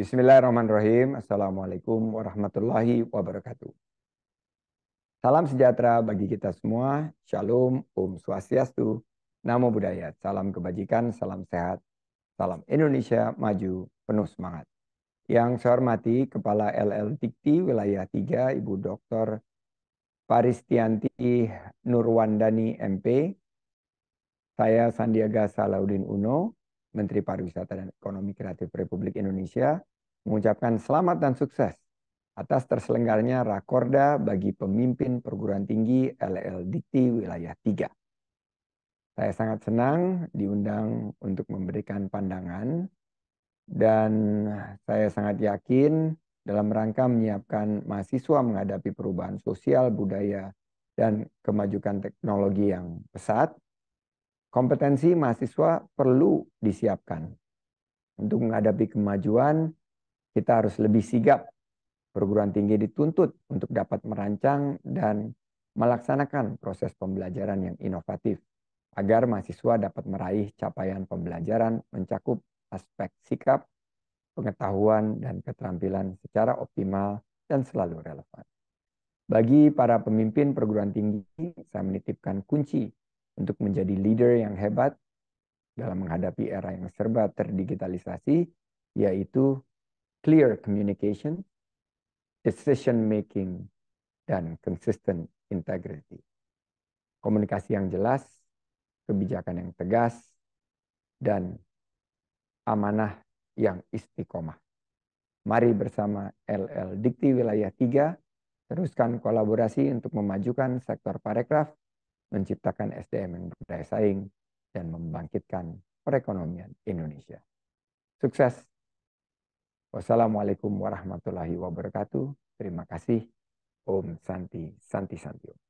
Bismillahirrahmanirrahim. Assalamualaikum warahmatullahi wabarakatuh. Salam sejahtera bagi kita semua. Shalom, Om Swastiastu, Namo Buddhaya. Salam kebajikan, salam sehat, salam Indonesia maju, penuh semangat. Yang saya hormati Kepala LL Dikti Wilayah 3 Ibu Dr. Paristianti Nurwandani MP, saya Sandiaga Salahuddin Uno, Menteri Pariwisata dan Ekonomi Kreatif Republik Indonesia, mengucapkan selamat dan sukses atas terselenggaranya Rakorda bagi pemimpin perguruan tinggi LL Dikti Wilayah 3. Saya sangat senang diundang untuk memberikan pandangan dan saya sangat yakin dalam rangka menyiapkan mahasiswa menghadapi perubahan sosial, budaya, dan kemajukan teknologi yang pesat, kompetensi mahasiswa perlu disiapkan untuk menghadapi kemajuan kita harus lebih sigap. Perguruan tinggi dituntut untuk dapat merancang dan melaksanakan proses pembelajaran yang inovatif agar mahasiswa dapat meraih capaian pembelajaran mencakup aspek sikap, pengetahuan, dan keterampilan secara optimal dan selalu relevan. Bagi para pemimpin perguruan tinggi, saya menitipkan kunci untuk menjadi leader yang hebat dalam menghadapi era yang serba terdigitalisasi, yaitu clear communication, decision making, dan consistent integrity. Komunikasi yang jelas, kebijakan yang tegas, dan amanah yang istiqomah. Mari bersama LL Dikti Wilayah 3 teruskan kolaborasi untuk memajukan sektor parekraf, menciptakan SDM yang berdaya saing, dan membangkitkan perekonomian Indonesia. Sukses Wassalamualaikum warahmatullahi wabarakatuh. Terima kasih. Om Santi, Santi Santi Om.